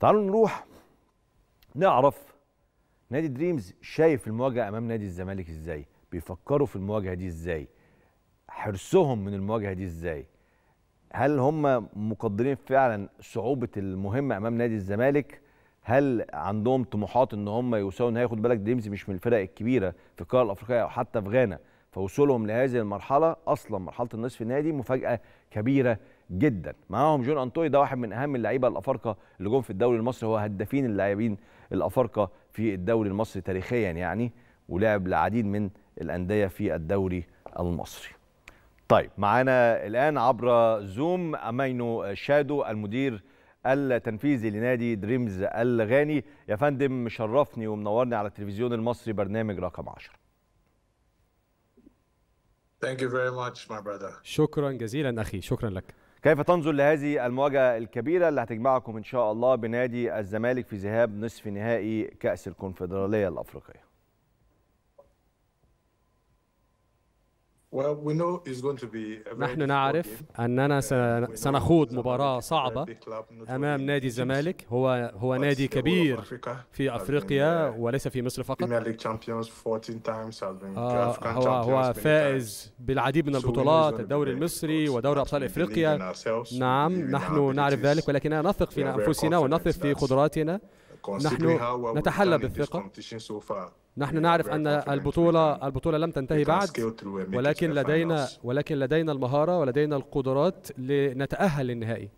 تعالوا نروح نعرف نادي دريمز شايف المواجهه امام نادي الزمالك ازاي بيفكروا في المواجهه دي ازاي حرصهم من المواجهه دي ازاي هل هم مقدرين فعلا صعوبه المهمه امام نادي الزمالك هل عندهم طموحات ان هم يوصلوا نهائي خد بالك دريمز مش من الفرق الكبيره في القاره الافريقيه او حتى في غانا فوصولهم لهذه المرحله اصلا مرحله النصف النهائي مفاجاه كبيره جدا معاهم جون انطوي ده واحد من اهم اللعيبه الافارقه اللي جم في الدوري المصري هو هدافين اللاعبين الافارقه في الدوري المصري تاريخيا يعني ولعب لعديد من الانديه في الدوري المصري طيب معانا الان عبر زوم امينو شادو المدير التنفيذي لنادي دريمز الغاني يا فندم مشرفني ومنورني على التلفزيون المصري برنامج رقم 10 Thank you very much my brother. شكرا جزيلا اخي شكرا لك كيف تنظر لهذه المواجهة الكبيرة اللي هتجمعكم إن شاء الله بنادي الزمالك في ذهاب نصف نهائي كأس الكونفدرالية الأفريقية؟ نحن نعرف أننا uh, سنخوض مباراة صعبة أمام نادي الزمالك هو هو نادي كبير في أفريقيا وليس في مصر فقط آه، هو هو فائز بالعديد من البطولات الدوري المصري ودوري أبطال إفريقيا نعم نحن نعرف ذلك ولكننا نثق في أنفسنا ونثق في قدراتنا نحن نتحلى بالثقة نحن نعرف أن البطولة البطولة لم تنتهي بعد ولكن لدينا ولكن لدينا المهارة ولدينا القدرات لنتأهل للنهائي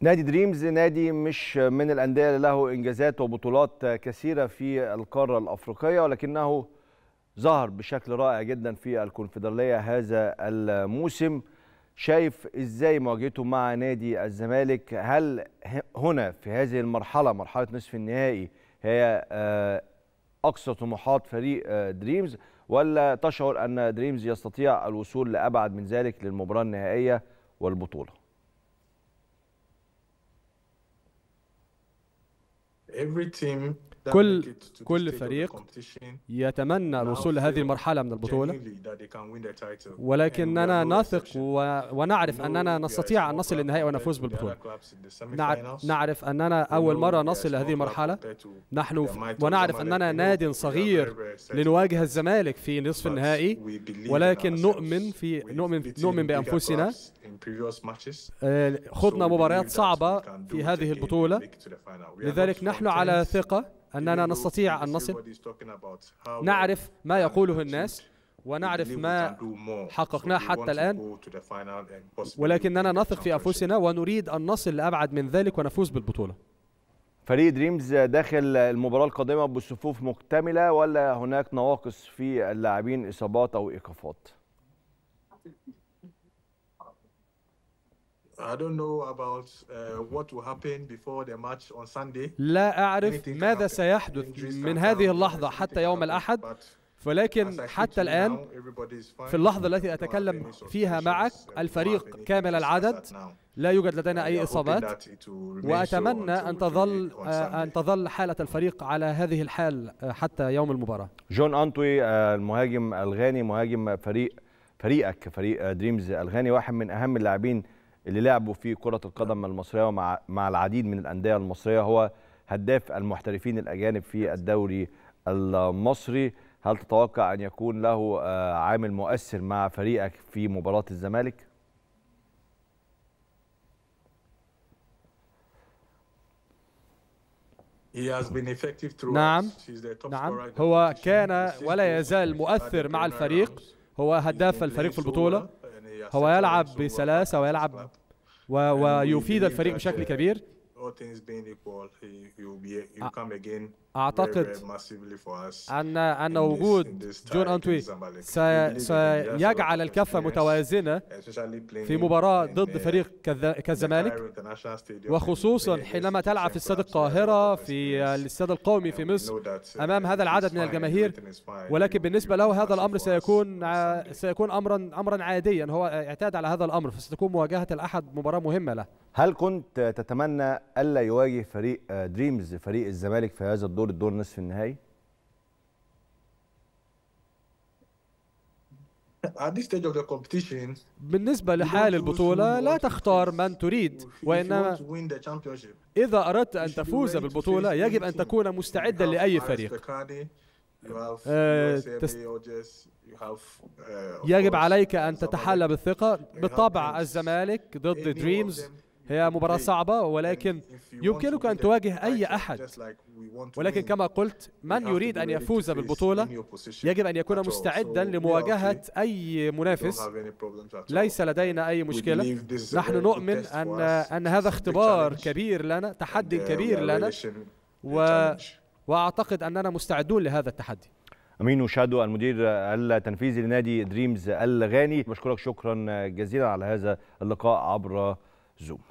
نادي دريمز نادي مش من الأندية اللي له إنجازات وبطولات كثيرة في القارة الأفريقية ولكنه ظهر بشكل رائع جدا في الكونفدرالية هذا الموسم شايف ازاي مواجهته مع نادي الزمالك هل هنا في هذه المرحله مرحله نصف النهائي هي آه، اقصى طموحات فريق آه، دريمز ولا تشعر ان دريمز يستطيع الوصول لابعد من ذلك للمباراه النهائيه والبطوله؟ every team كل كل فريق يتمنى الوصول لهذه المرحلة من البطولة ولكننا نثق ونعرف أننا نستطيع أن نصل للنهائي ونفوز بالبطولة نعرف أننا أول مرة نصل لهذه المرحلة نحن ونعرف أننا ناد صغير لنواجه الزمالك في نصف النهائي ولكن نؤمن في نؤمن نؤمن بأنفسنا آه، خضنا مباريات صعبة في هذه البطولة لذلك نحن على ثقة أننا نستطيع أن نصل نعرف ما يقوله الناس ونعرف ما حققناه حتى الآن ولكننا نثق في أنفسنا ونريد أن نصل لأبعد من ذلك ونفوز بالبطولة فريق دريمز داخل المباراة القادمة بصفوف مكتملة ولا هناك نواقص في اللاعبين إصابات أو إيقافات؟ I don't know about uh, what will happen before the match on Sunday. لا أعرف ماذا سيحدث من هذه اللحظة حتى يوم الأحد ولكن حتى الآن في اللحظة التي أتكلم فيها معك الفريق كامل العدد لا يوجد لدينا أي إصابات وأتمنى أن تظل آه، أن تظل حالة الفريق على هذه الحال آه، حتى يوم المباراة جون أنتوي آه، المهاجم الغاني مهاجم فريق فريقك فريق دريمز الغاني واحد من أهم اللاعبين اللي لعبوا في كرة القدم المصرية مع مع العديد من الأندية المصرية هو هداف المحترفين الأجانب في الدوري المصري هل تتوقع أن يكون له آه، عامل مؤثر مع فريقك في مباراة الزمالك؟ نعم نعم هو كان ولا يزال مؤثر مع الفريق هو هداف الفريق في البطولة هو يلعب بسلاسه ويلعب و... ويفيد الفريق بشكل كبير all things being equal, he, be ah, come again أعتقد أن أن وجود جون أنتوي سيجعل الكفة متوازنة في مباراة ضد uh, فريق كالزمالك وخصوصا حينما تلعب في استاد القاهرة في الاستاد القومي في مصر uh, أمام هذا العدد من الجماهير ولكن بالنسبة له هذا الأمر سيكون آه، سيكون أمرا أمرا عاديا هو اعتاد على هذا الأمر فستكون مواجهة الأحد مباراة مهمة له هل كنت تتمنى الا يواجه فريق دريمز آه، فريق الزمالك في هذا الدور الدور نصف النهائي؟ بالنسبه لحال البطوله لا تختار من تريد وانما اذا اردت ان تفوز بالبطوله يجب ان تكون مستعدا لاي فريق آه، uh, يجب عليك ان تتحلى بالثقه بالطبع الزمالك ضد دريمز هي مباراة صعبة ولكن يمكنك أن تواجه أي أحد ولكن كما قلت من يريد أن يفوز بالبطولة يجب أن يكون مستعدا لمواجهة أي منافس ليس لدينا أي مشكلة نحن نؤمن أن, أن هذا اختبار كبير لنا تحدي كبير لنا و... وأعتقد أننا مستعدون لهذا التحدي امين وشادو المدير التنفيذي لنادي دريمز الغاني بشكرك شكرا جزيلا على هذا اللقاء عبر زوم